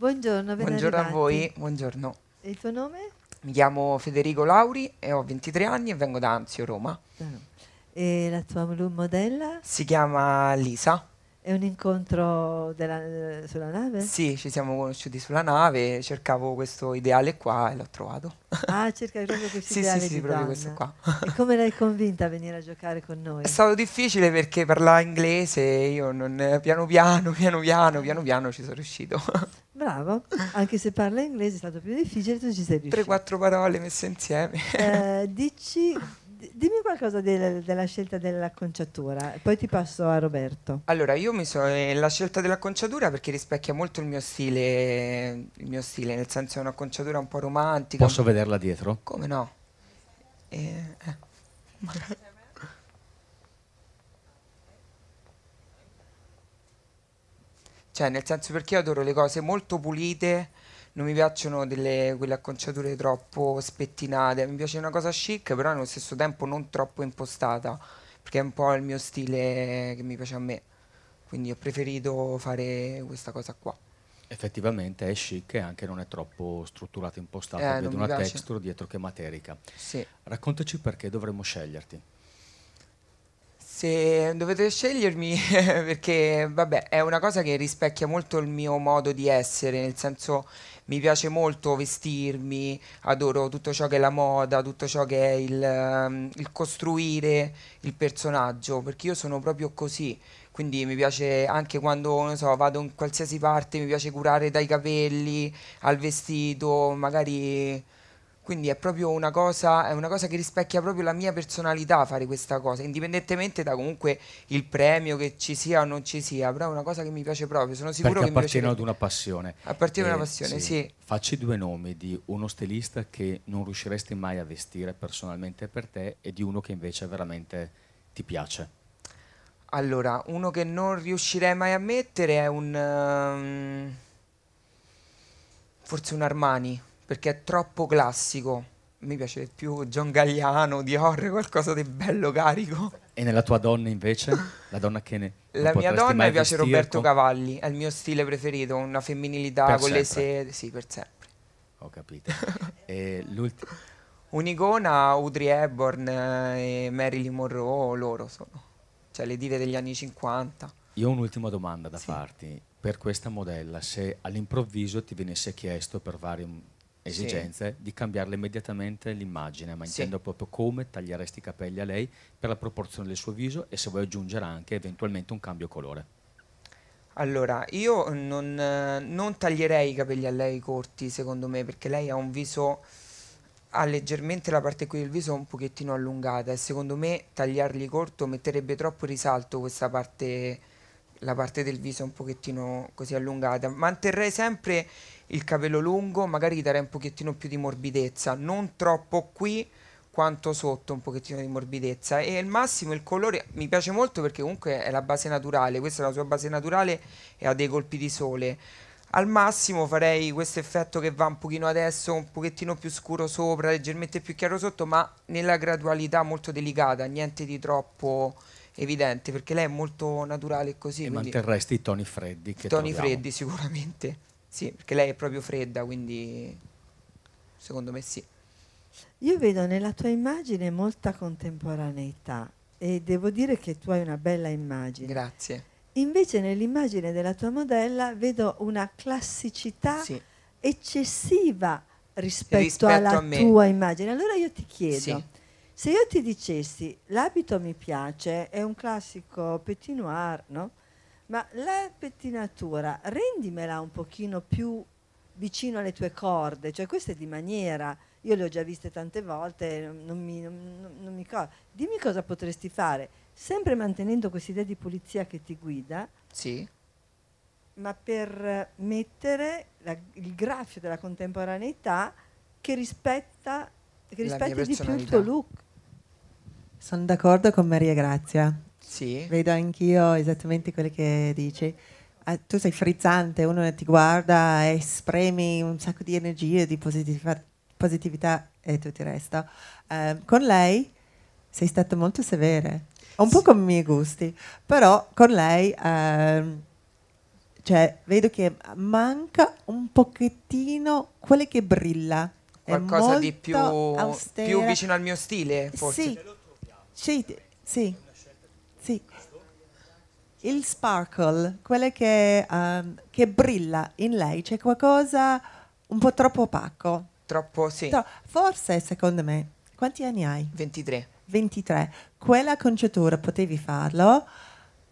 Buongiorno, Buongiorno a voi, buongiorno. il tuo nome? Mi chiamo Federico Lauri e ho 23 anni e vengo da Anzio, Roma. Ah. E la tua modella? Si chiama Lisa. È un incontro della, eh, sulla nave? Sì, ci siamo conosciuti sulla nave, cercavo questo ideale qua e l'ho trovato. Ah, cerca proprio questo sì, ideale Sì, sì, proprio donna. questo qua. E come l'hai convinta a venire a giocare con noi? È stato difficile perché parlava inglese, e io non, piano piano, piano piano, piano piano ci sono riuscito. Bravo, anche se parla inglese è stato più difficile, tu ci sei riuscito. Tre, quattro parole messe insieme. Eh, dici Dimmi qualcosa del, della scelta dell'acconciatura, poi ti passo a Roberto. Allora, io mi sono. eh, la scelta dell'acconciatura perché rispecchia molto il mio stile, il mio stile, nel senso è un'acconciatura un po' romantica. Posso vederla dietro? Come no? Eh, eh. cioè, nel senso perché io adoro le cose molto pulite non mi piacciono delle, quelle acconciature troppo spettinate, mi piace una cosa chic però allo stesso tempo non troppo impostata, perché è un po' il mio stile che mi piace a me, quindi ho preferito fare questa cosa qua. Effettivamente è chic e anche non è troppo strutturato, impostato, eh, vede una piace. texture dietro che materica. Sì. Raccontaci perché dovremmo sceglierti. Se dovete scegliermi, perché vabbè, è una cosa che rispecchia molto il mio modo di essere, nel senso mi piace molto vestirmi, adoro tutto ciò che è la moda, tutto ciò che è il, ehm, il costruire il personaggio, perché io sono proprio così. Quindi mi piace anche quando so, vado in qualsiasi parte, mi piace curare dai capelli al vestito, magari quindi è proprio una cosa, è una cosa che rispecchia proprio la mia personalità fare questa cosa, indipendentemente da comunque il premio che ci sia o non ci sia, però è una cosa che mi piace proprio, sono sicuro Perché che appartiene mi piace... ad una passione. Appartiene eh, ad una eh, passione, sì. sì. Facci due nomi di uno stilista che non riusciresti mai a vestire personalmente per te e di uno che invece veramente ti piace. Allora, uno che non riuscirei mai a mettere è un... Um, forse un Armani perché è troppo classico. Mi piace più John Gagliano, Dior, qualcosa di bello carico. E nella tua donna invece? La donna che ne... La mia donna mi piace Roberto con... Cavalli, è il mio stile preferito, una femminilità per con sempre. le sede, sì, per sempre. Ho capito. e l'ultima... Un'icona, Audrey Hepburn eh, e Marilyn Monroe, loro sono. Cioè le dive degli anni 50. Io ho un'ultima domanda da sì. farti. Per questa modella, se all'improvviso ti venisse chiesto per vari esigenze sì. di cambiarle immediatamente l'immagine, ma intendo sì. proprio come taglieresti i capelli a lei per la proporzione del suo viso e se vuoi aggiungere anche eventualmente un cambio colore. Allora, io non, non, taglierei i capelli a lei corti, secondo me, perché lei ha un viso, ha leggermente la parte qui del viso un pochettino allungata e secondo me tagliarli corto metterebbe troppo risalto questa parte, la parte del viso un pochettino così allungata. Manterrei sempre il capello lungo, magari gli darei un pochettino più di morbidezza, non troppo qui quanto sotto un pochettino di morbidezza e al massimo il colore mi piace molto perché comunque è la base naturale, questa è la sua base naturale e ha dei colpi di sole. Al massimo farei questo effetto che va un pochino adesso, un pochettino più scuro sopra, leggermente più chiaro sotto, ma nella gradualità molto delicata, niente di troppo evidente, perché lei è molto naturale così. E manterresti i toni freddi. Che toni troviamo. freddi sicuramente. Sì, perché lei è proprio fredda, quindi secondo me sì. Io vedo nella tua immagine molta contemporaneità e devo dire che tu hai una bella immagine. Grazie. Invece nell'immagine della tua modella vedo una classicità sì. eccessiva rispetto, rispetto alla tua immagine. Allora io ti chiedo, sì. se io ti dicessi l'abito mi piace, è un classico petit noir, no? Ma la pettinatura, rendimela un pochino più vicino alle tue corde, cioè questa è di maniera, io le ho già viste tante volte, non mi, non, non mi dimmi cosa potresti fare, sempre mantenendo questa idea di pulizia che ti guida, sì. ma per mettere la, il graffio della contemporaneità che rispetta che rispetti di più il tuo look. Sono d'accordo con Maria Grazia. Sì. Vedo anch'io esattamente quello che dici. Ah, tu sei frizzante, uno ti guarda, e spremi un sacco di energie, di positiv- positività e tutto il resto. Eh, con lei sei stata molto severe, un sì. po' con i miei gusti, però con lei ehm, cioè, vedo che manca un pochettino quello che brilla. Qualcosa di più, più, vicino al mio stile, forse. Sì, sì, sì. Sì. Il sparkle, quello che, um, che brilla in lei, c'è qualcosa un po' troppo opaco. Troppo, sì. Tro- forse, secondo me, quanti anni hai? 23. 23. Quella conciatura potevi farlo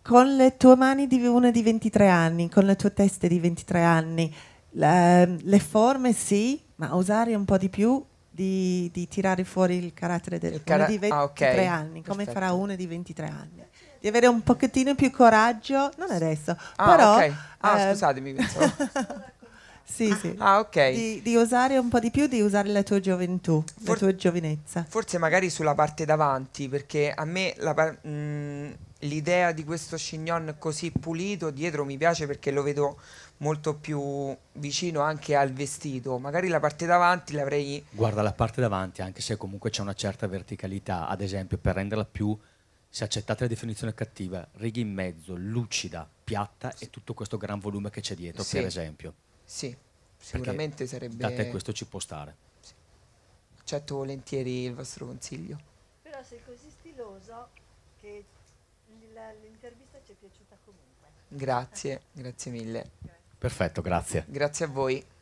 con le tue mani di una di 23 anni, con le tue teste di 23 anni. Le, ehm, le forme sì, ma usare un po' di più di, di tirare fuori il carattere del, cara- di 23 ah, okay. anni, come farà una di 23 anni di avere un pochettino più coraggio, non adesso, ah, però... Okay. Ah, eh, scusatemi, Sì, sì. Ah, okay. di, di, usare un po' di più, di usare la tua gioventù, For- la tua giovinezza. Forse magari sulla parte davanti, perché a me par- mh, mm, l'idea di questo chignon così pulito dietro mi piace perché lo vedo molto più vicino anche al vestito. Magari la parte davanti l'avrei. Guarda la parte davanti, anche se comunque c'è una certa verticalità, ad esempio, per renderla più se accettate la definizione cattiva, righe in mezzo, lucida, piatta sì. e tutto questo gran volume che c'è dietro, sì. per esempio. Sì, sicuramente Perché sarebbe... Da te questo ci può stare. Sì. Accetto volentieri il vostro consiglio. Però sei così stiloso che l'intervista ci è piaciuta comunque. Grazie, grazie mille. Perfetto, grazie. Grazie a voi.